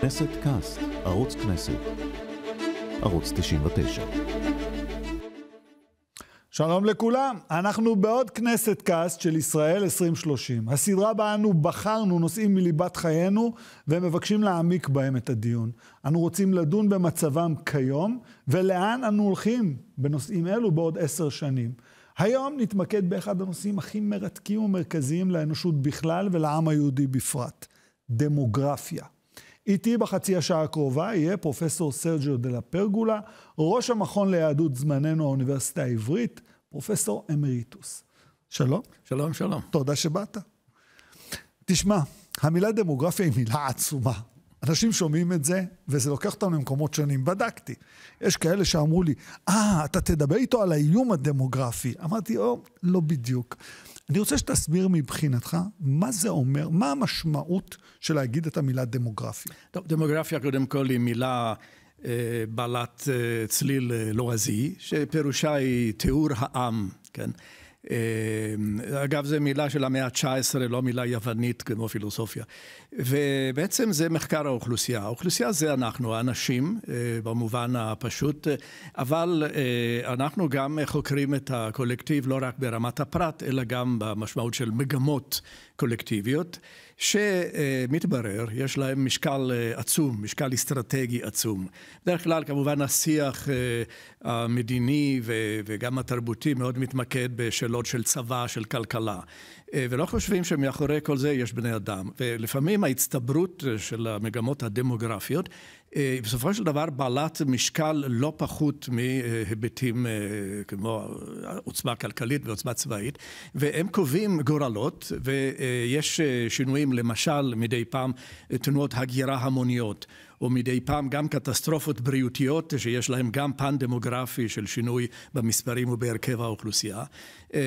כנסת קאסט, ערוץ כנסת, ערוץ 99. שלום לכולם, אנחנו בעוד כנסת קאסט של ישראל 2030. הסדרה בה אנו בחרנו נושאים מליבת חיינו ומבקשים להעמיק בהם את הדיון. אנו רוצים לדון במצבם כיום ולאן אנו הולכים בנושאים אלו בעוד עשר שנים. היום נתמקד באחד הנושאים הכי מרתקים ומרכזיים לאנושות בכלל ולעם היהודי בפרט, דמוגרפיה. איתי בחצי השעה הקרובה יהיה פרופסור סרג'יו דה פרגולה, ראש המכון ליהדות זמננו האוניברסיטה העברית, פרופסור אמריטוס. שלום. שלום, שלום. תודה שבאת. תשמע, המילה דמוגרפיה היא מילה עצומה. אנשים שומעים את זה, וזה לוקח אותם למקומות שונים. בדקתי. יש כאלה שאמרו לי, אה, ah, אתה תדבר איתו על האיום הדמוגרפי. אמרתי, או, oh, לא בדיוק. אני רוצה שתסביר מבחינתך מה זה אומר, מה המשמעות של להגיד את המילה דמוגרפיה. טוב, דמוגרפיה קודם כל היא מילה אה, בעלת אה, צליל אה, לועזי, לא שפירושה היא תיאור העם, כן? אה, אגב, זו מילה של המאה ה-19, לא מילה יוונית כמו פילוסופיה. ובעצם זה מחקר האוכלוסייה. האוכלוסייה זה אנחנו, האנשים, אה, במובן הפשוט, אה, אבל אנחנו גם חוקרים את הקולקטיב לא רק ברמת הפרט, אלא גם במשמעות של מגמות קולקטיביות. שמתברר, יש להם משקל אה, עצום, משקל אסטרטגי עצום. בדרך כלל כמובן השיח אה, המדיני וגם התרבותי מאוד מתמקד בשאלות של צבא, של כלכלה. אה, ולא חושבים שמאחורי כל זה יש בני אדם. ולפעמים ההצטברות אה, של המגמות הדמוגרפיות אה, בסופו של דבר בעלת משקל לא פחות מהיבטים כמו עוצמה כלכלית ועוצמה צבאית, והם קובעים גורלות, ויש שינויים למשל מדי פעם תנועות הגירה המוניות. או מדי פעם גם קטסטרופות בריאותיות שיש להן גם פן דמוגרפי של שינוי במספרים ובהרכב האוכלוסייה. אה,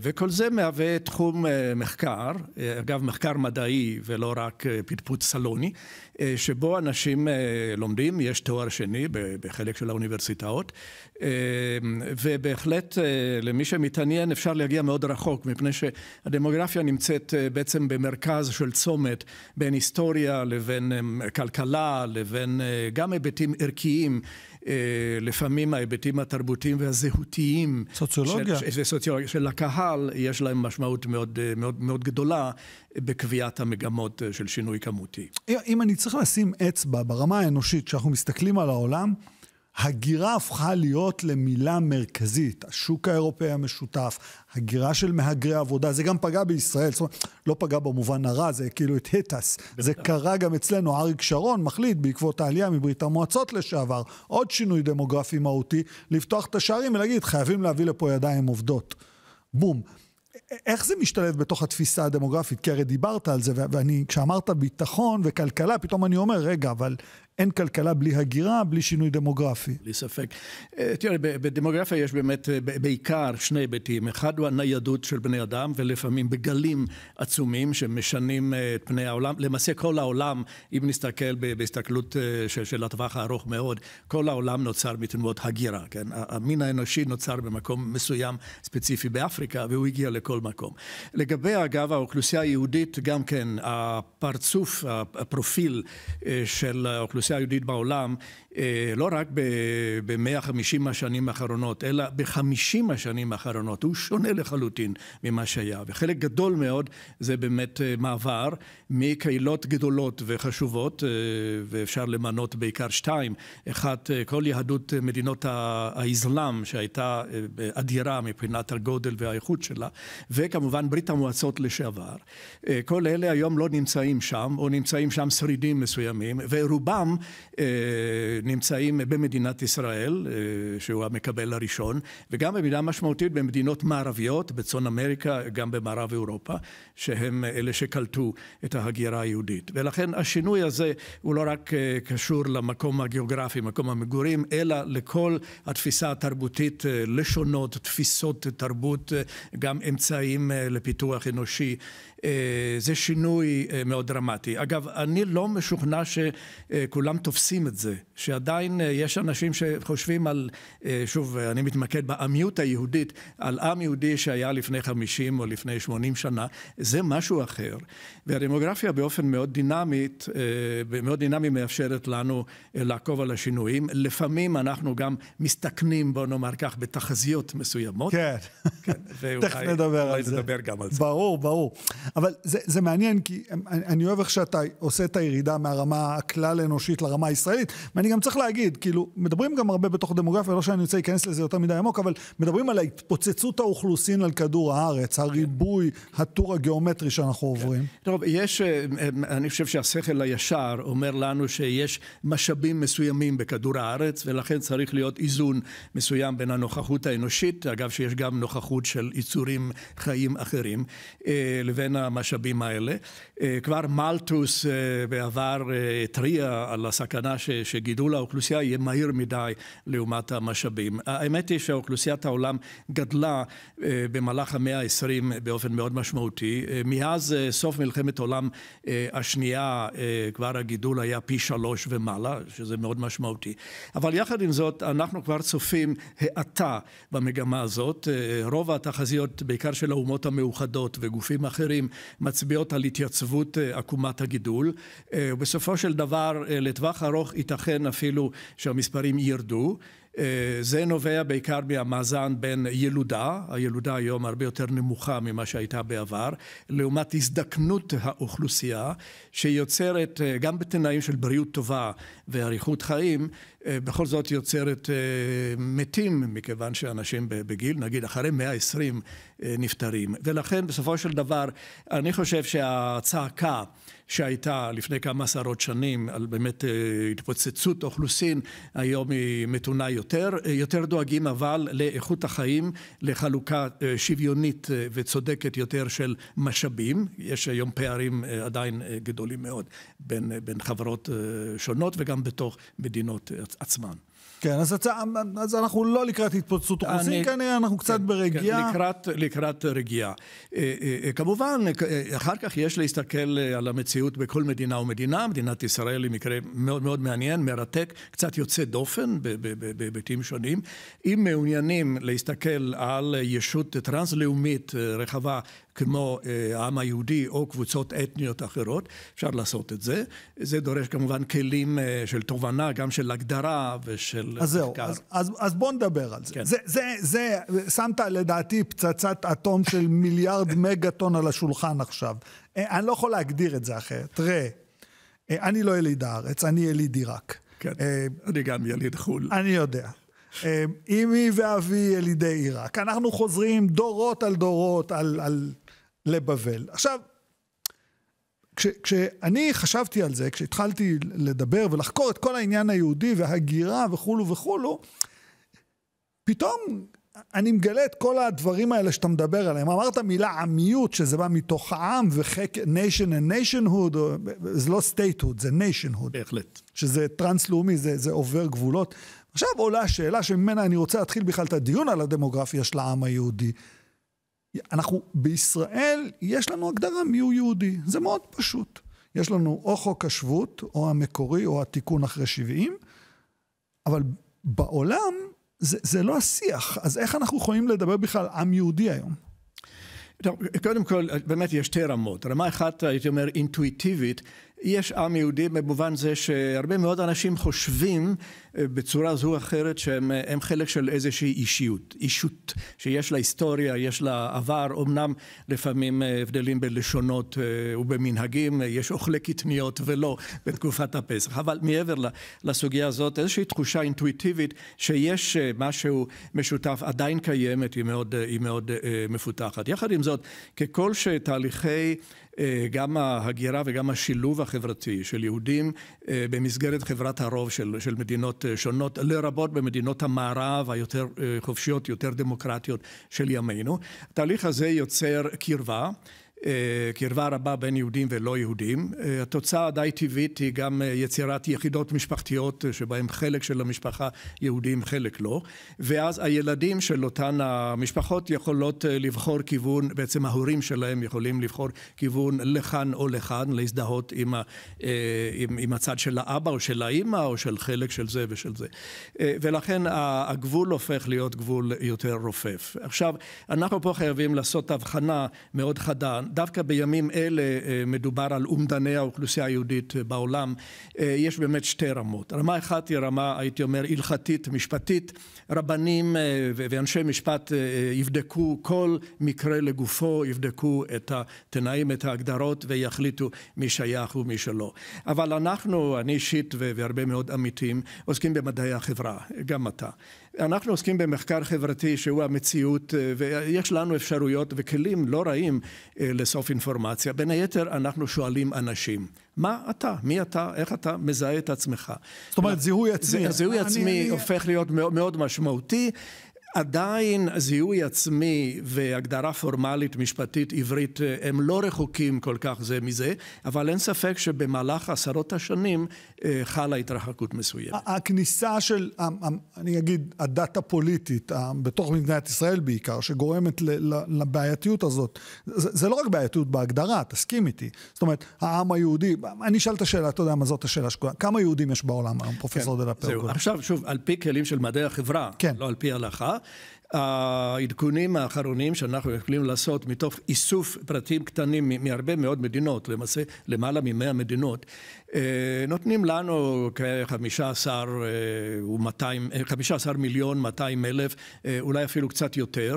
וכל זה מהווה תחום אה, מחקר, אה, אגב מחקר מדעי ולא רק פטפוט סלוני. אה, שבו אנשים אה, לומדים, יש תואר שני בחלק של האוניברסיטאות, אה, ובהחלט למי שמתעניין אפשר להגיע מאוד רחוק, מפני שהדמוגרפיה נמצאת בעצם במרכז של צומת בין היסטוריה לבין כלכלה, לבין גם היבטים ערכיים. אה, לפעמים ההיבטים התרבותיים והזהותיים. סוציולוגיה. של, סוציולוגיה של הקהל, יש להם משמעות מאוד, אה, מאוד, מאוד גדולה בקביעת המגמות אה, של שינוי כמותי. אם אני צריך לשים אצבע ברמה האנושית, כשאנחנו מסתכלים על העולם, הגירה הפכה להיות למילה מרכזית. השוק האירופאי המשותף, הגירה של מהגרי עבודה, זה גם פגע בישראל, זאת אומרת, לא פגע במובן הרע, זה כאילו את היטס. זה קרה גם אצלנו, אריק שרון מחליט בעקבות העלייה מברית המועצות לשעבר, עוד שינוי דמוגרפי מהותי, לפתוח את השערים ולהגיד, חייבים להביא לפה ידיים עובדות. בום. איך זה משתלב בתוך התפיסה הדמוגרפית? כי הרי דיברת על זה, ואני, כשאמרת ביטחון וכלכלה, פתאום אני אומר, רגע, אבל אין כלכלה בלי הגירה, בלי שינוי דמוגרפי. בלי ספק. אה, תראה, בדמוגרפיה יש באמת אה, בעיקר שני היבטים. אחד הוא הניידות של בני אדם, ולפעמים בגלים עצומים שמשנים אה, את פני העולם. למעשה כל העולם, אם נסתכל בהסתכלות של, של הטווח הארוך מאוד, כל העולם נוצר מתנועות הגירה, כן? המין האנושי נוצר במקום מסוים ספציפי באפריקה, והוא הגיע לכל מקום. לגבי, אגב, האוכלוסייה היהודית, גם כן, הפרצוף, הפרופיל של האוכלוסייה האוכלוסייה היהודית בעולם, אה, לא רק ב-150 השנים האחרונות, אלא ב-50 השנים האחרונות, הוא שונה לחלוטין ממה שהיה. וחלק גדול מאוד זה באמת אה, מעבר מקהילות גדולות וחשובות, אה, ואפשר למנות בעיקר שתיים. אחת, כל יהדות מדינות האזלאם, שהייתה אדירה מבחינת הגודל והאיכות שלה, וכמובן ברית המועצות לשעבר. כל אלה היום לא נמצאים שם, או נמצאים שם שרידים מסוימים, ורובם אה, נמצאים במדינת ישראל, אה, שהוא המקבל הראשון, וגם במידה משמעותית במדינות מערביות, בצאן אמריקה, גם במערב אירופה, שהם אלה שקלטו את ההגירה היהודית. ולכן השינוי הזה הוא לא רק אה, קשור למקום הגיאוגרפי, מקום המגורים, אלא לכל התפיסה התרבותית, לשונות, תפיסות תרבות, גם אמצעים לפיתוח אנושי. אה, זה שינוי אה, מאוד דרמטי. אגב, אני לא משוכנע שכולם תופסים את זה. שעדיין אה, יש אנשים שחושבים על, אה, שוב, אה, אני מתמקד בעמיות היהודית, על עם יהודי שהיה לפני 50 או לפני 80 שנה, זה משהו אחר. והדמוגרפיה באופן מאוד דינמית, מאוד דינמי מאפשרת לנו לעקוב על השינויים. לפעמים אנחנו גם מסתכנים, בוא נאמר כך, בתחזיות מסוימות. כן, כן תכף נדבר על זה. נדבר גם על זה. ברור, ברור. אבל זה, זה מעניין, כי אני, אני אוהב איך שאתה עושה את הירידה מהרמה הכלל-אנושית לרמה הישראלית, ואני גם צריך להגיד, כאילו, מדברים גם הרבה בתוך דמוגרפיה, לא שאני רוצה להיכנס לזה יותר מדי עמוק, אבל מדברים על ההתפוצצות האוכלוסין על כדור הארץ, הריבוי, הטור הגיאומטרי שאנחנו כן. עוברים. טוב, יש, אה, אה, אני חושב שהשכל הישר אומר לנו שיש משאבים מסוימים בכדור הארץ, ולכן צריך להיות איזון מסוים בין הנוכחות האנושית, אגב שיש גם נוכחות של יצורים חיים אחרים, אה, לבין המשאבים האלה. כבר מלטוס בעבר התריע על הסכנה שגידול גידול האוכלוסייה יהיה מהיר מדי לעומת המשאבים. האמת היא שאוכלוסיית העולם גדלה אה, במהלך המאה ה-20 באופן מאוד משמעותי. אה, מאז אה, סוף מלחמת העולם השנייה כבר הגידול היה פי שלוש ומעלה, שזה מאוד משמעותי. אבל יחד עם זאת, אנחנו כבר צופים האטה במגמה הזאת. רוב התחזיות, בעיקר של האומות המאוחדות וגופים אחרים, מצביעות על התייצבות עקומת הגידול. בסופו של דבר, לטווח ארוך ייתכן אפילו שהמספרים ירדו. אה, זה נובע בעיקר מהמאזן בין ילודה, הילודה היום הרבה יותר נמוכה ממה שהייתה בעבר, לעומת הזדקנות האוכלוסייה, שיוצרת אה, גם בתנאים של בריאות טובה ואריכות חיים, אה, בכל זאת יוצרת אה, מתים, מכיוון שאנשים בגיל, נגיד אחרי 120 אה, נפטרים. ולכן בסופו של דבר, אני חושב שהצעקה שהייתה לפני כמה עשרות שנים על באמת התפוצצות אוכלוסין, היום היא מתונה יותר. יותר דואגים אבל לאיכות החיים, לחלוקה שוויונית וצודקת יותר של משאבים. יש היום פערים עדיין גדולים מאוד בין, בין חברות שונות וגם בתוך מדינות עצמן. כן, אז, הצ... אמ- אמ- אז אנחנו לא לקראת התפוצצות אוכלוסין, כן, כנראה אנחנו קצת כן, ברגיעה. כן, לקראת, לקראת רגיעה. אה, אה, אה, כמובן, אחר כך יש להסתכל על המציאות בכל מדינה ומדינה. מדינת ישראל היא מקרה מאוד מאוד מעניין, מרתק, קצת יוצא דופן בהיבטים שונים. אם מעוניינים להסתכל על ישות טרנס-לאומית רחבה כמו אה, העם היהודי או קבוצות אתניות אחרות, אפשר לעשות את זה. זה דורש כמובן כלים אה, של תובנה, גם של הגדרה ושל אז זהו, מחקר. אז, אז, אז בוא נדבר על זה. כן. זה, זה, זה, שמת לדעתי פצצת אטום של מיליארד מגה-טון על השולחן עכשיו. אה, אני לא יכול להגדיר את זה אחרת. תראה, אני לא יליד הארץ, אני יליד עיראק. כן, אני גם יליד חו"ל. אני יודע. אמ, אמי ואבי ילידי עיראק. אנחנו חוזרים דורות על דורות על, על לבבל. עכשיו, כש, כשאני חשבתי על זה, כשהתחלתי לדבר ולחקור את כל העניין היהודי והגירה וכולו וכולו, פתאום אני מגלה את כל הדברים האלה שאתה מדבר עליהם. אמרת מילה עמיות, שזה בא מתוך העם, וחק, nation and nationhood, זה לא statehood, זה nationhood. בהחלט. שזה טרנס-לאומי, זה, זה עובר גבולות. עכשיו עולה השאלה שממנה אני רוצה להתחיל בכלל את הדיון על הדמוגרפיה של העם היהודי. אנחנו, בישראל, יש לנו הגדרה מיהו יהודי. זה מאוד פשוט. יש לנו או חוק השבות, או המקורי, או התיקון אחרי 70, אבל בעולם זה, זה לא השיח. אז איך אנחנו יכולים לדבר בכלל על עם יהודי היום? טוב, קודם כל, באמת יש שתי רמות. רמה אחת, הייתי אומר, אינטואיטיבית, יש עם יהודי במובן זה שהרבה מאוד אנשים חושבים אה, בצורה זו או אחרת שהם אה, חלק של איזושהי אישיות, אישות שיש לה היסטוריה, יש לה עבר, אמנם לפעמים אה, הבדלים בלשונות ובמנהגים, יש אוכלי קטניות ולא בתקופת הפסח, אבל מעבר לסוגיה הזאת איזושהי תחושה אינטואיטיבית שיש משהו משותף עדיין קיימת, היא מאוד, היא מאוד מפותחת. יחד עם זאת, ככל שתהליכי אה, גם ההגירה וגם השילוב החברתי של יהודים אה, במסגרת חברת הרוב של, של מדינות אה, שונות, לרבות במדינות המערב היותר חופשיות, יותר דמוקרטיות של ימינו. התהליך הזה יוצר קרבה. אה, קרבה רבה בין יהודים ולא יהודים. אה, התוצאה הדי טבעית היא גם אה, יצירת יחידות משפחתיות שבהן חלק של המשפחה יהודים, חלק לא, ואז הילדים של אותן המשפחות יכולות לבחור כיוון, בעצם ההורים שלהם יכולים לבחור כיוון לכאן או לכאן, להזדהות עם, ה, עם, עם הצד של האבא או של האימא או של חלק של זה ושל זה. ולכן הגבול הופך להיות גבול יותר רופף. עכשיו, אנחנו פה חייבים לעשות הבחנה מאוד חדה. דווקא בימים אלה אה, מדובר על אומדני האוכלוסייה היהודית אה, בעולם. אה, יש באמת שתי רמות. רמה אחת היא רמה, הייתי אומר, הלכתית, משפטית. רבנים ואנשי משפט יבדקו כל מקרה לגופו, יבדקו את התנאים, את ההגדרות, ויחליטו מי שייך ומי שלא. אבל אנחנו, אני אישית והרבה מאוד עמיתים, עוסקים במדעי החברה, גם אתה. אנחנו עוסקים במחקר חברתי שהוא המציאות, אה, ויש לנו אפשרויות וכלים לא רעים אה, לאסוף אינפורמציה. בין היתר, אנחנו שואלים אנשים, מה אתה? מי אתה? איך אתה מזהה את עצמך? זאת אומרת, זיהוי עצמי. זיהוי עצמי הופך להיות מאוד משמעותי. עדיין זיהוי עצמי והגדרה פורמלית משפטית עברית אה, הם לא רחוקים כל כך זה מזה, אבל אין ספק שבמהלך עשרות השנים אה, חלה התרחקות מסוימת. הכניסה של, אני אגיד, הדת הפוליטית, בתוך מדינת ישראל בעיקר, שגורמת לבעייתיות הזאת, זה, לא רק בעייתיות בהגדרה, תסכים איתי. זאת אומרת, העם היהודי, אני אשאל את השאלה, אתה יודע מה זאת השאלה שקולה, כמה יהודים יש בעולם היום, כן. פרופסור כן, דלה פרגולה? עכשיו, שוב, על פי כלים של מדעי החברה, כן. לא על פי ההלכה, העדכונים האחרונים שאנחנו יכולים לעשות מתוך איסוף פרטים קטנים מהרבה מאוד מדינות, למעשה למעלה ממאה מדינות אה, נותנים לנו כ-15 אה, אה, מיליון 200 אלף, אולי אפילו קצת יותר,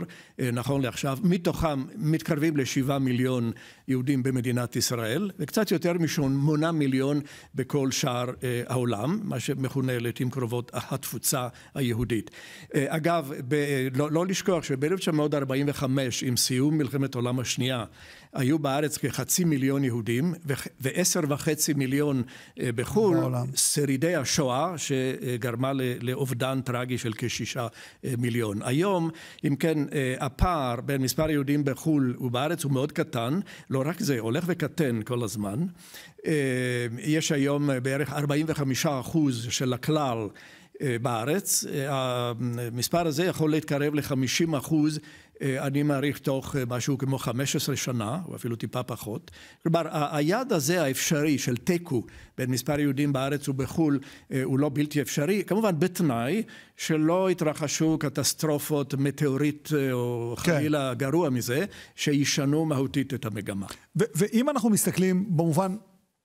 נכון לעכשיו. מתוכם מתקרבים ל-7 מיליון יהודים במדינת ישראל, וקצת יותר מ-8 מיליון בכל שאר העולם, מה שמכונה לעיתים קרובות התפוצה היהודית. אגב, ב- לא, לא לשכוח שב-1945, עם סיום מלחמת העולם השנייה, היו בארץ כחצי מיליון יהודים ועשר וחצי מיליון אה, בחו"ל, בעולם. שרידי השואה שגרמה לאובדן טרגי של כשישה אה, מיליון. היום, אם כן, אה, הפער בין מספר היהודים בחו"ל ובארץ הוא מאוד קטן, לא רק זה, הולך וקטן כל הזמן. יש היום בערך 45 אחוז של הכלל בארץ, המספר הזה יכול להתקרב ל-50 אחוז אה, אני מעריך תוך אה, משהו כמו 15 שנה, או אפילו טיפה פחות. כלומר, היעד הזה האפשרי של תיקו בין מספר יהודים בארץ ובחו"ל אה, הוא לא בלתי אפשרי, כמובן בתנאי שלא יתרחשו קטסטרופות מטאורית או כן. חלילה גרוע מזה, שישנו מהותית את המגמה. ו- ואם אנחנו מסתכלים במובן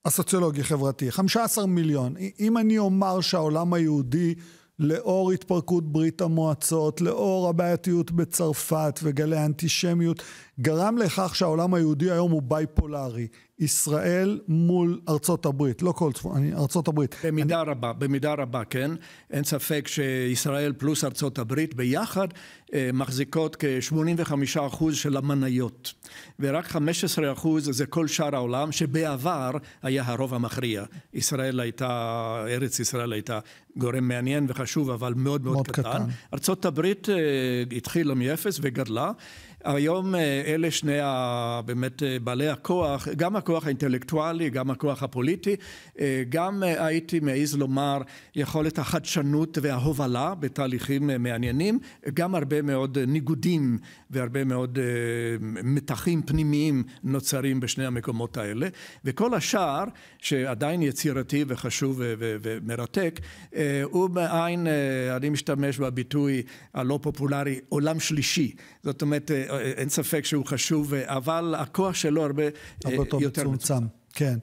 הסוציולוגי-חברתי, 15 מיליון, אם אני אומר שהעולם היהודי... לאור התפרקות ברית המועצות, לאור הבעייתיות בצרפת וגלי האנטישמיות, גרם לכך שהעולם היהודי היום הוא בייפולרי. ישראל מול ארצות הברית, לא כל צפון, ארצות הברית. במידה אני... רבה, במידה רבה, כן. אין ספק שישראל פלוס ארצות הברית ביחד אה, מחזיקות כ-85% של המניות, ורק 15% זה כל שאר העולם, שבעבר היה הרוב המכריע. ישראל הייתה, ארץ ישראל הייתה גורם מעניין וחשוב, אבל מאוד מאוד, מאוד קטן. קטן. ארצות הברית אה, התחילה מאפס וגדלה. היום אה, אלה שני באמת אה, בעלי הכוח, גם הכוח האינטלקטואלי, גם הכוח הפוליטי, אה, גם הייתי מעז לומר יכולת החדשנות וההובלה בתהליכים מעניינים, גם הרבה מאוד ניגודים והרבה מאוד מתחים פנימיים נוצרים בשני המקומות האלה, וכל השאר שעדיין יצירתי וחשוב ומרתק, הוא מאין, אני משתמש בביטוי הלא פופולרי, עולם שלישי. זאת אומרת, אין ספק שהוא חשוב, אה, אבל הכוח שלו הרבה, אה, הרבה יותר מצומצם. כן.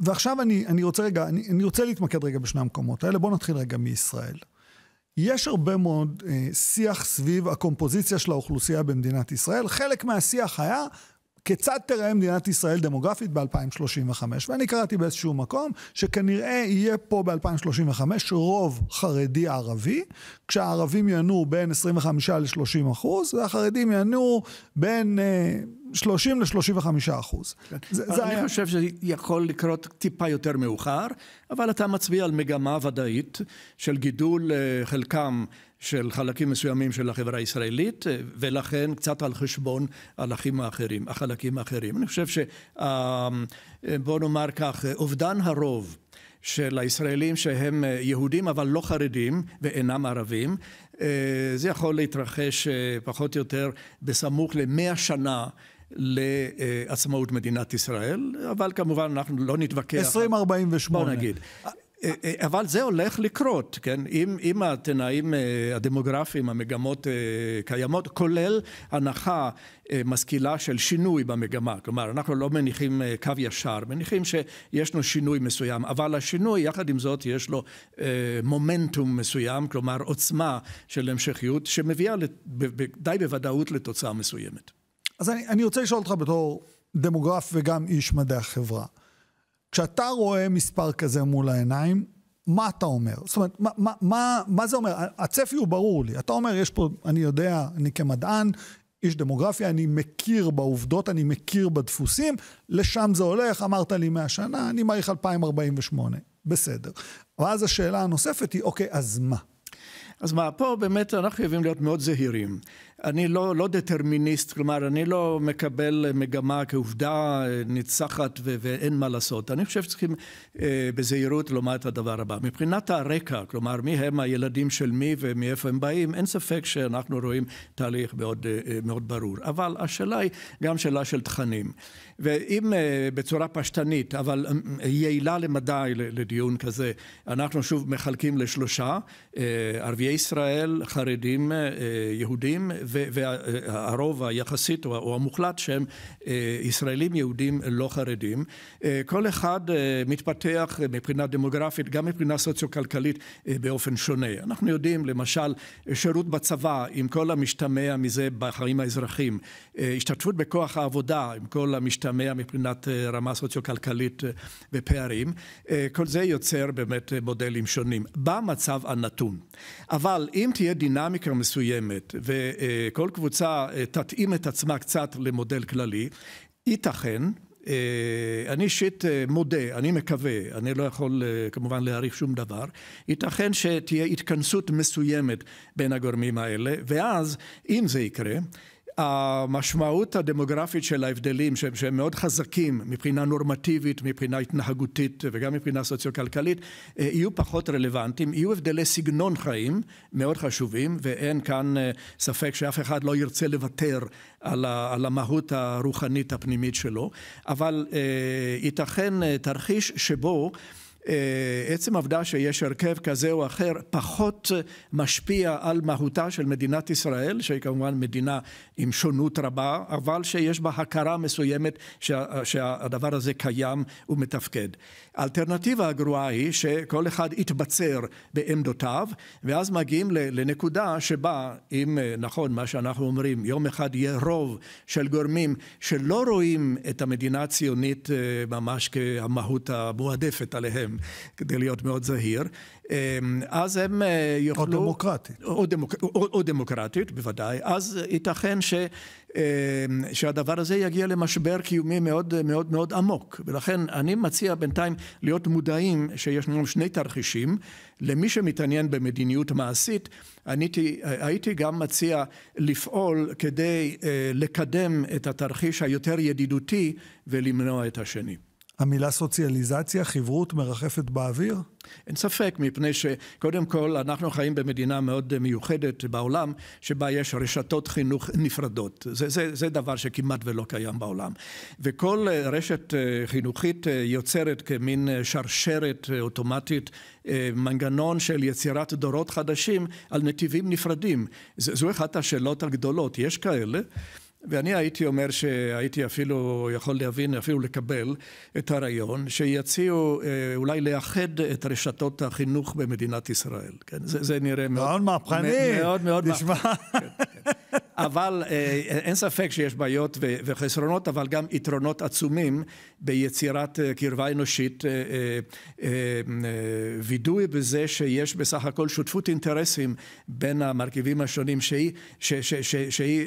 ועכשיו אני, אני רוצה רגע, אני, אני רוצה להתמקד רגע בשני המקומות האלה. בואו נתחיל רגע מישראל. יש הרבה מאוד אה, שיח סביב הקומפוזיציה של האוכלוסייה במדינת ישראל. חלק מהשיח היה כיצד תראה מדינת ישראל דמוגרפית ב-2035? ואני קראתי באיזשהו מקום שכנראה יהיה פה ב-2035 רוב חרדי ערבי, כשהערבים ינועו בין 25 ל-30 אחוז, והחרדים ינועו בין... Uh, 30 ל-35 אחוז. כן. זה, אני זה... חושב שיכול לקרות טיפה יותר מאוחר, אבל אתה מצביע על מגמה ודאית של גידול אה, חלקם של חלקים מסוימים של החברה הישראלית, אה, ולכן קצת על חשבון האחרים, החלקים האחרים. אני חושב שבוא אה, נאמר כך, אובדן הרוב של הישראלים שהם יהודים אבל לא חרדים ואינם ערבים, זה יכול להתרחש פחות או יותר בסמוך למאה שנה לעצמאות מדינת ישראל, אבל כמובן אנחנו לא נתווכח. 2048. בוא נגיד. אבל זה הולך לקרות, כן? אם, אם התנאים אה, הדמוגרפיים, המגמות אה, קיימות, כולל הנחה אה, משכילה של שינוי במגמה. כלומר, אנחנו לא מניחים קו ישר, מניחים שיש שישנו שינוי מסוים, אבל השינוי, יחד עם זאת, יש לו מומנטום מסוים, כלומר עוצמה של המשכיות, שמביאה די בוודאות לתוצאה מסוימת. אז אני, אני רוצה לשאול אותך בתור דמוגרף וגם איש מדעי החברה. כשאתה רואה מספר כזה מול העיניים, מה אתה אומר? זאת אומרת, מה, מה, מה, מה זה אומר? הצפי הוא ברור לי. אתה אומר, יש פה, אני יודע, אני כמדען, איש דמוגרפיה, אני מכיר בעובדות, אני מכיר בדפוסים, לשם זה הולך, אמרת לי 100 שנה, אני מעריך 2048, בסדר. ואז השאלה הנוספת היא, אוקיי, אז מה? אז מה, פה באמת אנחנו חייבים להיות מאוד זהירים. אני לא, לא דטרמיניסט, כלומר, אני לא מקבל מגמה כעובדה אה, ניצחת ו- ואין מה לעשות. אני חושב שצריכים אה, בזהירות לומר את הדבר הבא. מבחינת הרקע, כלומר, מי הם הילדים של מי ומאיפה הם באים, אין ספק שאנחנו רואים תהליך מאוד, אה, אה מאוד ברור. אבל השאלה היא גם שאלה של תכנים. ואם אה, בצורה פשטנית, אבל אה, יעילה למדי לדיון כזה, אנחנו שוב מחלקים לשלושה, אה, ערביי ישראל, חרדים, אה, אה יהודים, והרוב היחסית או המוחלט שהם אה, ישראלים יהודים לא חרדים. אה, כל אחד אה, מתפתח מבחינה דמוגרפית, גם מבחינה סוציו-כלכלית באופן שונה. אנחנו יודעים למשל שירות בצבא עם כל המשתמע מזה בחיים האזרחיים, השתתפות בכוח העבודה עם כל המשתמע מבחינת רמה סוציו-כלכלית ופערים, כל זה יוצר באמת מודלים שונים במצב הנתון. אבל אם תהיה דינמיקה מסוימת ו... כל קבוצה אה, תתאים את עצמה קצת למודל כללי. ייתכן, אה, אני אישית אה, מודה, אני מקווה, אני לא יכול כמובן להעריך שום דבר, ייתכן שתהיה התכנסות מסוימת בין הגורמים האלה, ואז אם זה יקרה, המשמעות הדמוגרפית של ההבדלים שהם, שהם מאוד חזקים מבחינה נורמטיבית, מבחינה התנהגותית וגם מבחינה סוציו-כלכלית אה, יהיו פחות רלוונטיים, יהיו הבדלי סגנון חיים מאוד חשובים ואין כאן אה, ספק שאף אחד לא ירצה לוותר על, ה, על המהות הרוחנית הפנימית שלו אבל אה, ייתכן תרחיש שבו אה, עצם העובדה שיש הרכב כזה או אחר פחות משפיע על מהותה של מדינת ישראל, שהיא כמובן מדינה עם שונות רבה, אבל שיש בה הכרה מסוימת שה, שהדבר הזה קיים ומתפקד. האלטרנטיבה הגרועה היא שכל אחד יתבצר בעמדותיו, ואז מגיעים לנקודה שבה, אם אה, נכון מה שאנחנו אומרים, יום אחד יהיה רוב של גורמים שלא רואים את המדינה הציונית אה, ממש כמהות המועדפת עליהם. כדי להיות מאוד זהיר, אמ, אז הם אה, יוכלו... או דמוקרטית. או, דמוק, או, או דמוקרטית, בוודאי. אז ייתכן ש, אמ, שהדבר הזה יגיע למשבר קיומי מאוד מאוד מאוד עמוק. ולכן אני מציע בינתיים להיות מודעים שיש לנו שני תרחישים. למי שמתעניין במדיניות מעשית, אני הייתי גם מציע לפעול כדי אה, לקדם את התרחיש היותר ידידותי ולמנוע את השני. המילה סוציאליזציה, חברות, מרחפת באוויר? אין ספק, מפני שקודם כל אנחנו חיים במדינה מאוד מיוחדת בעולם, שבה יש רשתות חינוך נפרדות. זה, זה, זה דבר שכמעט ולא קיים בעולם. וכל רשת חינוכית יוצרת כמין שרשרת אוטומטית, אה, מנגנון של יצירת דורות חדשים על נתיבים נפרדים. זו אחת השאלות הגדולות, יש כאלה. ואני הייתי אומר שהייתי אפילו יכול להבין, אפילו לקבל את הרעיון, שיציעו אה, אולי לאחד את רשתות החינוך במדינת ישראל. כן? זה, זה נראה מאוד... מאוד מהפכני. מאוד מאוד נשמע. מהפכני. כן, כן. אבל אה, אין ספק שיש בעיות וחסרונות, אבל גם יתרונות עצומים ביצירת אה, קרבה אנושית, וידוי בזה שיש בסך הכל שותפות אינטרסים בין המרכיבים השונים, שהיא, ש, ש, ש, שהיא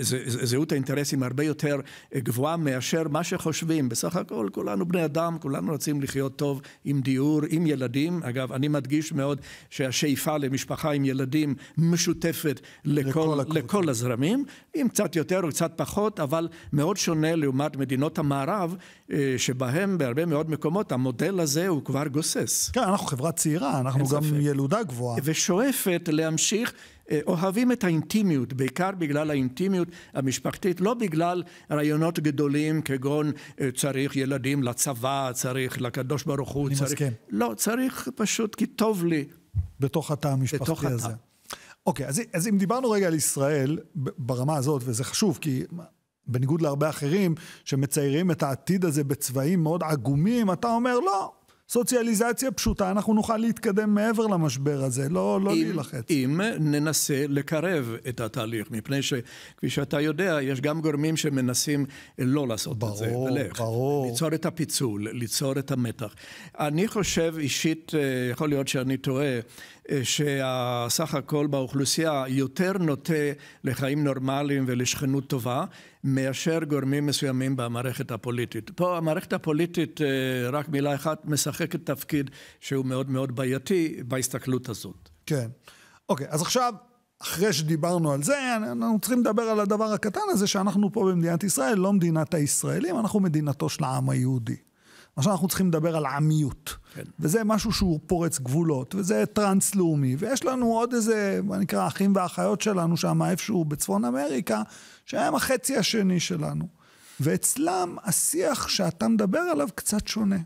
זה, זהות האינטרסים הרבה יותר אה, גבוהה מאשר מה שחושבים. בסך הכל כולנו בני אדם, כולנו רוצים לחיות טוב עם דיור, עם ילדים. אגב, אני מדגיש מאוד שהשאיפה למשפחה עם ילדים משותפת לכל, לכל, לכל הזרמים, עם קצת יותר או קצת פחות, אבל מאוד שונה לעומת מדינות המערב, אה, שבהם בהרבה מאוד מקומות המודל הזה הוא כבר גוסס. כן, אנחנו חברה צעירה, אנחנו גם ספק. ילודה גבוהה. ושואפת להמשיך. אה, אוהבים את האינטימיות, בעיקר בגלל האינטימיות המשפחתית, לא בגלל רעיונות גדולים כגון אה, צריך ילדים לצבא, צריך לקדוש ברוך הוא, אני צריך... אני מסכים. לא, צריך פשוט כי טוב לי. בתוך התא המשפחתי בתוך הזה. אוקיי, okay, אז, אז אם דיברנו רגע על ישראל ברמה הזאת, וזה חשוב, כי בניגוד להרבה אחרים שמציירים את העתיד הזה בצבעים מאוד עגומים, אתה אומר, לא, סוציאליזציה פשוטה, אנחנו נוכל להתקדם מעבר למשבר הזה, לא, לא אם, להילחץ. אם ננסה לקרב את התהליך, מפני שכפי שאתה יודע, יש גם גורמים שמנסים אה, לא לעשות ברור, את זה. ברור, ברור. ליצור את הפיצול, ליצור את המתח. אני חושב אישית, אה, יכול להיות שאני טועה, שהסך הכל באוכלוסייה יותר נוטה לחיים נורמליים ולשכנות טובה מאשר גורמים מסוימים במערכת הפוליטית. פה המערכת הפוליטית, אה, רק מילה אחת, משחקת תפקיד שהוא מאוד מאוד בעייתי בהסתכלות הזאת. כן. אוקיי, אז עכשיו אחרי שדיברנו על זה, אנחנו צריכים לדבר על הדבר הקטן הזה שאנחנו פה במדינת ישראל, לא מדינת הישראלים, אנחנו מדינתו של העם היהודי. עכשיו אנחנו צריכים לדבר על עמיות. כן. וזה משהו שהוא פורץ גבולות, וזה טרנס-לאומי, ויש לנו עוד איזה, מה נקרא, אחים ואחיות שלנו שם איפשהו בצפון אמריקה, שהם החצי השני שלנו. ואצלם השיח שאתה מדבר עליו קצת שונה.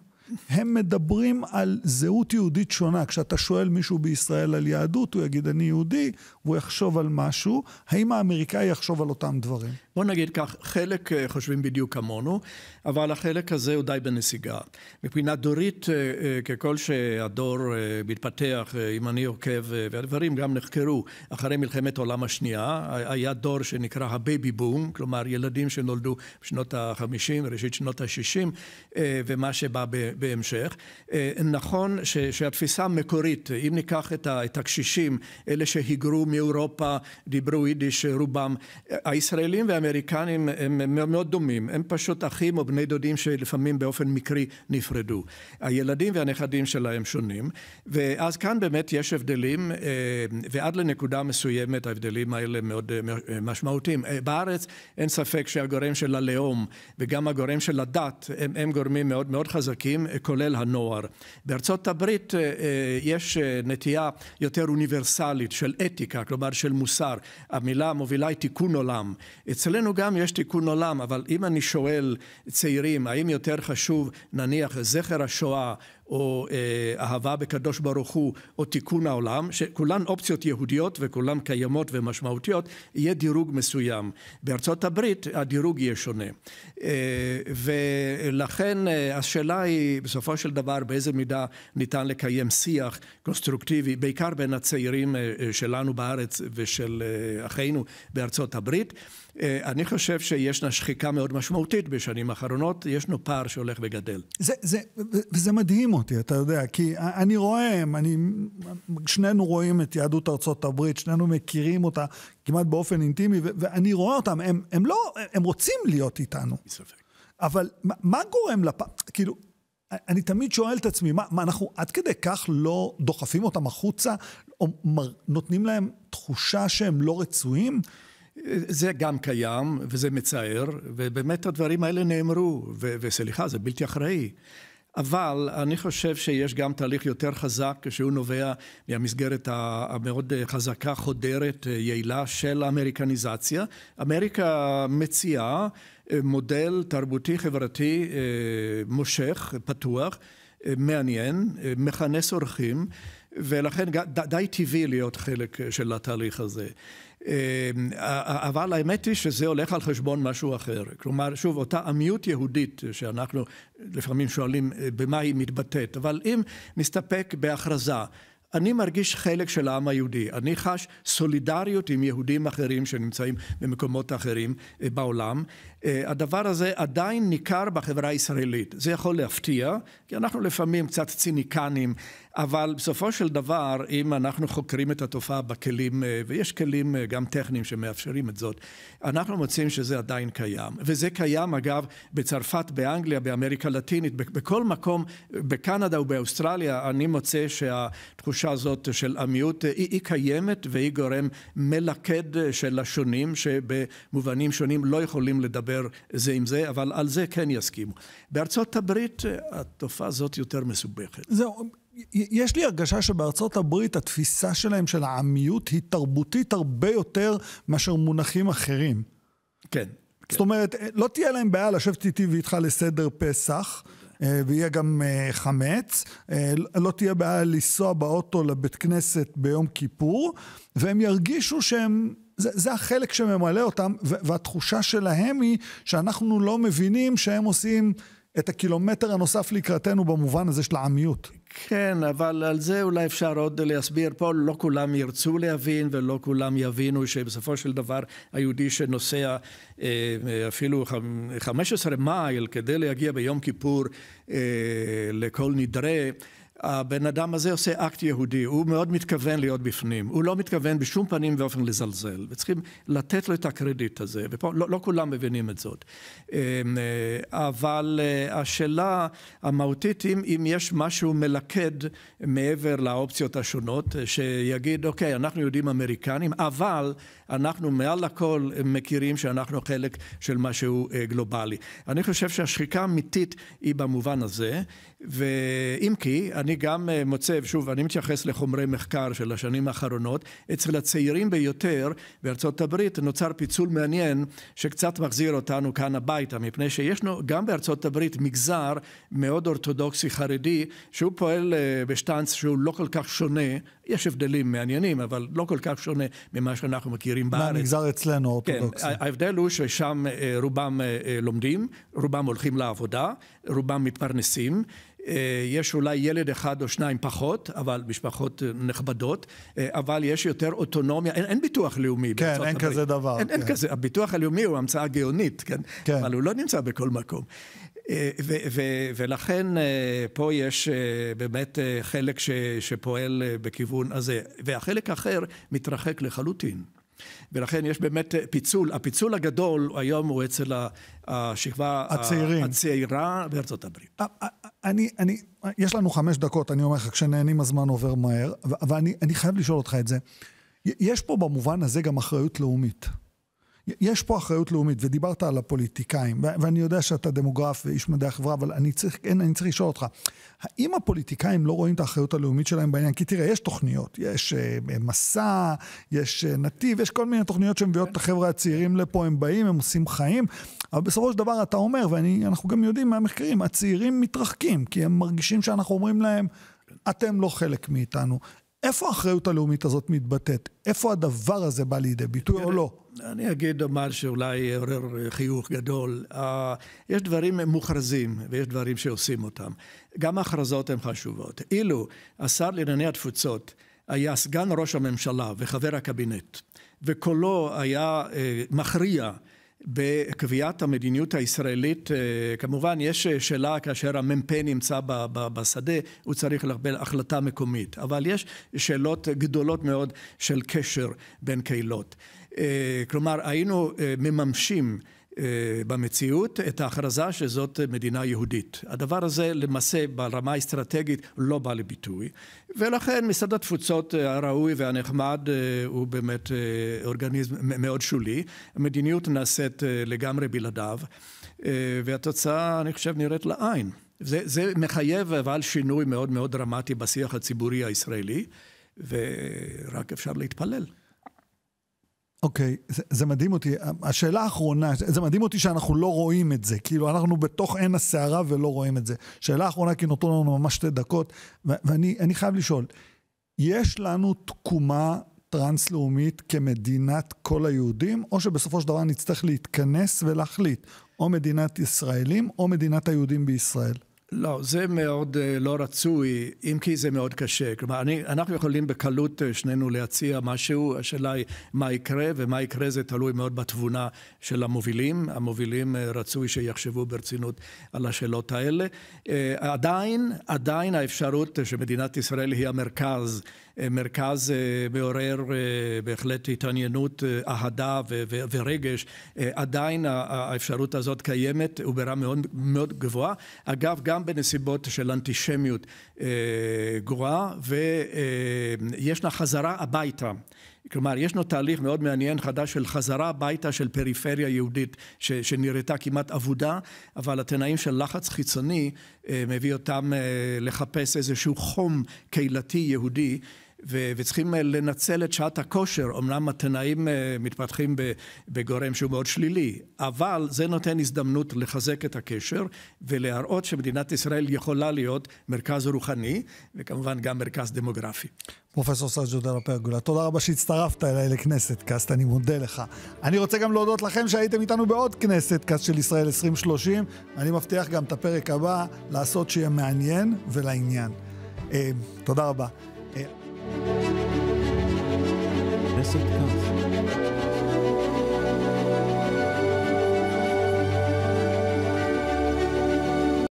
הם מדברים על זהות יהודית שונה. כשאתה שואל מישהו בישראל על יהדות, הוא יגיד, אני יהודי, הוא יחשוב על משהו. האם האמריקאי יחשוב על אותם דברים? בוא נגיד כך, חלק אה, חושבים בדיוק כמונו, אבל החלק הזה הוא די בנסיגה. מבחינה דורית, אה, אה, ככל שהדור מתפתח, אם אני עוקב, והדברים גם נחקרו אחרי מלחמת העולם השנייה, היה דור שנקרא הבייבי בום, כלומר ילדים שנולדו בשנות ה-50, ראשית שנות ה-60, ומה שבא ב... בהמשך. אה, נכון ש, שהתפיסה המקורית, אם ניקח את, ה, את הקשישים, אלה שהיגרו מאירופה, דיברו יידיש רובם, אה, הישראלים והאמריקנים הם מאוד דומים, הם פשוט אחים או בני דודים שלפעמים באופן מקרי נפרדו. הילדים והנכדים שלהם שונים, ואז כאן באמת יש הבדלים, אה, ועד לנקודה מסוימת ההבדלים האלה מאוד משמעותיים. בארץ אין ספק שהגורם של הלאום וגם הגורם של הדת הם, הם גורמים מאוד מאוד חזקים בעצם אה, כולל הנוער. בארצות הברית אה, אה, יש נטייה יותר אוניברסלית של אתיקה, כלומר של מוסר. המילה המובילה היא תיקון עולם. אצלנו גם יש תיקון עולם, אבל אם אני שואל צעירים, האם יותר חשוב נניח זכר השואה או אה, אהבה בקדוש ברוך הוא, או תיקון העולם, שכולן אופציות יהודיות וכולן קיימות ומשמעותיות, יהיה דירוג מסוים. בארצות הברית הדירוג יהיה שונה. אה, ולכן אה, השאלה היא בסופו של דבר באיזה מידה ניתן לקיים שיח קונסטרוקטיבי, בעיקר בין הצעירים אה, אה שלנו בארץ ושל אה, אחינו בארצות הברית. אה, אה, אני חושב שישנה שחיקה מאוד משמעותית בשנים האחרונות, ישנו פער שהולך וגדל. זה, זה, וזה מדהים אותי, אתה יודע, כי אני רואה, אני, שנינו רואים את יהדות ארצות הברית, שנינו מכירים אותה כמעט באופן אינטימי, ואני רואה אותם, הם, הם לא, הם רוצים להיות איתנו. בספק. אבל מה, מה גורם לפעם, כאילו, אני תמיד שואל את עצמי, מה, מה אנחנו עד כדי כך לא דוחפים אותם החוצה, או מר, נותנים להם תחושה שהם לא רצויים? זה גם קיים, וזה מצער, ובאמת הדברים האלה נאמרו, ו- וסליחה, זה בלתי אחראי. אבל אני חושב שיש גם תהליך יותר חזק, שהוא נובע מהמסגרת המאוד חזקה, חודרת, יעילה של האמריקניזציה. אמריקה מציעה אה, מודל תרבותי חברתי אה, מושך, פתוח, אה, מעניין, מכנס אורחים. ולכן די טבעי להיות חלק של התהליך הזה. אה, אה, אבל האמת היא שזה הולך על חשבון משהו אחר. כלומר, שוב, אותה עמיות יהודית שאנחנו לפעמים שואלים אה, במה היא מתבטאת, אבל אם נסתפק בהכרזה, אני מרגיש חלק של העם היהודי, אני חש סולידריות עם יהודים אחרים שנמצאים במקומות אחרים בעולם. הדבר הזה עדיין ניכר בחברה הישראלית. זה יכול להפתיע, כי אנחנו לפעמים קצת ציניקנים, אבל בסופו של דבר, אם אנחנו חוקרים את התופעה בכלים, אה, ויש כלים אה, גם טכניים שמאפשרים את זאת, אנחנו מוצאים שזה עדיין קיים. וזה קיים, אגב, בצרפת, באנגליה, באמריקה הלטינית, בכל מקום, בקנדה ובאוסטרליה, אני מוצא שהתחושה הזאת של עמיות, אה, היא, היא קיימת והיא גורם מלכד של השונים, שבמובנים שונים לא יכולים לדבר זה עם זה, אבל על זה כן יסכימו. בארצות הברית התופעה הזאת יותר מסובכת. זהו, יש לי הרגשה שבארצות הברית התפיסה שלהם של העמיות היא תרבותית הרבה יותר מאשר מונחים אחרים. כן. זאת כן. אומרת, אה, לא תהיה להם בעיה לשבת איתי ואיתך לסדר פסח. אה, ויהיה גם אה, חמץ, לא תהיה בעיה לנסוע באוטו לבית כנסת ביום כיפור, והם ירגישו שהם זה, זה החלק שממלא אותם, והתחושה שלהם היא שאנחנו לא מבינים שהם עושים את הקילומטר הנוסף לקראתנו במובן הזה של העמיות. כן, אבל על זה אולי אפשר עוד להסביר פה, לא כולם ירצו להבין ולא כולם יבינו שבסופו של דבר היהודי שנוסע אה, אפילו 15 מייל כדי להגיע ביום כיפור אה, לכל נדרי, הבן אדם הזה עושה אקט יהודי, הוא מאוד מתכוון להיות בפנים, הוא לא מתכוון בשום פנים ואופן לזלזל, וצריכים לתת לו את הקרדיט הזה, ופה לא, לא כולם מבינים את זאת. אה, אה, אבל אה, השאלה המהותית, אם, אם יש משהו מלכד מעבר לאופציות השונות, שיגיד, אוקיי, אנחנו יהודים אמריקנים, אבל אנחנו מעל הכל מכירים שאנחנו חלק של משהו גלובלי. אני חושב שהשחיקה האמיתית היא במובן הזה, ואם כי, אני אני גם אה, מוצא, שוב, אני מתייחס לחומרי מחקר של השנים האחרונות, אצל הצעירים ביותר בארצות הברית נוצר פיצול מעניין שקצת מחזיר אותנו כאן הביתה, מפני שישנו גם בארצות הברית מגזר מאוד אורתודוקסי חרדי, שהוא פועל אה, בשטאנץ שהוא לא כל כך שונה, יש הבדלים מעניינים, אבל לא כל כך שונה ממה שאנחנו מכירים בארץ. מהמגזר אצלנו אורתודוקסי. כן, ההבדל הוא ששם אה, רובם לומדים, רובם הולכים לעבודה, רובם מתפרנסים. אה, יש אולי ילד אחד או שניים פחות, אבל משפחות אה, נכבדות, אה, אבל יש יותר אוטונומיה, אין, אין ביטוח לאומי. כן, אין הברית. כזה דבר. אין, כן. אין כזה, הביטוח הלאומי הוא המצאה גאונית, כן? כן. אבל הוא לא נמצא בכל מקום. ו- ו- ולכן פה יש באמת חלק ש- שפועל בכיוון הזה, והחלק האחר מתרחק לחלוטין. ולכן יש באמת אה, פיצול. הפיצול הגדול היום הוא אצל השכבה הצעירים. הצעירה בארצות הברית. אה, אה, אני, אני, יש לנו חמש דקות, אני אומר לך, כשנהנים הזמן עובר מהר, אבל אני, אני חייב לשאול אותך את זה. יש פה במובן הזה גם אחריות לאומית. יש פה אחריות לאומית, ודיברת על הפוליטיקאים, ואני יודע שאתה דמוגרף ואיש מדעי החברה, אבל אני צריך, אין, אני צריך לשאול אותך, האם הפוליטיקאים לא רואים את האחריות הלאומית שלהם בעניין? כי תראה, יש תוכניות, יש uh, מסע, יש uh, נתיב, יש כל מיני תוכניות שמביאות את החבר'ה הצעירים לפה, הם באים, הם עושים חיים, אבל בסופו של דבר אתה אומר, ואנחנו גם יודעים מהמחקרים, הצעירים מתרחקים, כי הם מרגישים שאנחנו אומרים להם, אתם לא חלק מאיתנו. איפה האחריות הלאומית הזאת מתבטאת? איפה הדבר הזה בא לידי ביטוי או לא? אני אגיד דבר שאולי עורר חיוך גדול. Uh, יש דברים מוכרזים ויש דברים שעושים אותם. גם ההכרזות הן חשובות. אילו השר לענייני התפוצות היה סגן ראש הממשלה וחבר הקבינט, וקולו היה uh, מכריע בקביעת המדיניות הישראלית, אה, כמובן יש אה, שאלה כאשר המ"פ נמצא ב- ב- בשדה, הוא צריך לקבל החלטה מקומית, אבל יש שאלות גדולות מאוד של קשר בין קהילות. אה, כלומר, היינו מממשים אה, במציאות את ההכרזה שזאת מדינה יהודית. הדבר הזה למעשה ברמה האסטרטגית לא בא לביטוי ולכן משרד התפוצות אה, הראוי והנחמד אה, הוא באמת אורגניזם מאוד שולי. המדיניות נעשית לגמרי בלעדיו והתוצאה אני חושב נראית לעין. זה, זה מחייב אבל שינוי מאוד מאוד דרמטי בשיח הציבורי הישראלי ורק אפשר להתפלל. אוקיי, okay, זה, זה מדהים אותי. השאלה האחרונה, זה מדהים אותי שאנחנו לא רואים את זה. כאילו, אנחנו בתוך עין הסערה ולא רואים את זה. שאלה אחרונה, כי נותרו לנו ממש שתי דקות, ו- ואני חייב לשאול, יש לנו תקומה טרנס-לאומית כמדינת כל היהודים, או שבסופו של דבר נצטרך להתכנס ולהחליט, או מדינת ישראלים או מדינת היהודים בישראל? לא, זה מאוד אה, לא רצוי, אם כי זה מאוד קשה. כלומר, אני, אנחנו יכולים בקלות אה, שנינו להציע משהו, השאלה היא מה יקרה, ומה יקרה זה תלוי מאוד בתבונה של המובילים. המובילים אה, רצוי שיחשבו ברצינות על השאלות האלה. עדיין, עדיין האפשרות שמדינת ישראל היא המרכז. אה, מרכז אה, מעורר אה, בהחלט התעניינות, אהדה ורגש. עדיין האפשרות הזאת קיימת וברמה מאוד, מאוד גבוהה. אגב, גם בנסיבות של אנטישמיות גרועה, וישנה חזרה הביתה. כלומר, ישנו תהליך מאוד מעניין חדש של חזרה הביתה של פריפריה יהודית, ש, שנראתה כמעט אבודה, אבל התנאים של לחץ חיצוני אה, מביא אותם אה, לחפש איזשהו חום קהילתי יהודי. ו- וצריכים אה, לנצל את שעת הכושר. אמנם התנאים אה, מתפתחים בגורם שהוא מאוד שלילי, אבל זה נותן הזדמנות לחזק את הקשר ולהראות שמדינת ישראל יכולה להיות מרכז רוחני, וכמובן גם מרכז דמוגרפי. פרופסור סאג'ו דלה פרגולה, תודה רבה שהצטרפת אליי לכנסת קאסט, אני מודה לך. אני רוצה גם להודות לכם שהייתם איתנו בעוד כנסת קאסט של ישראל 2030. אני מבטיח גם את הפרק הבא לעשות שיהיה מעניין ולעניין. אה, תודה רבה. This it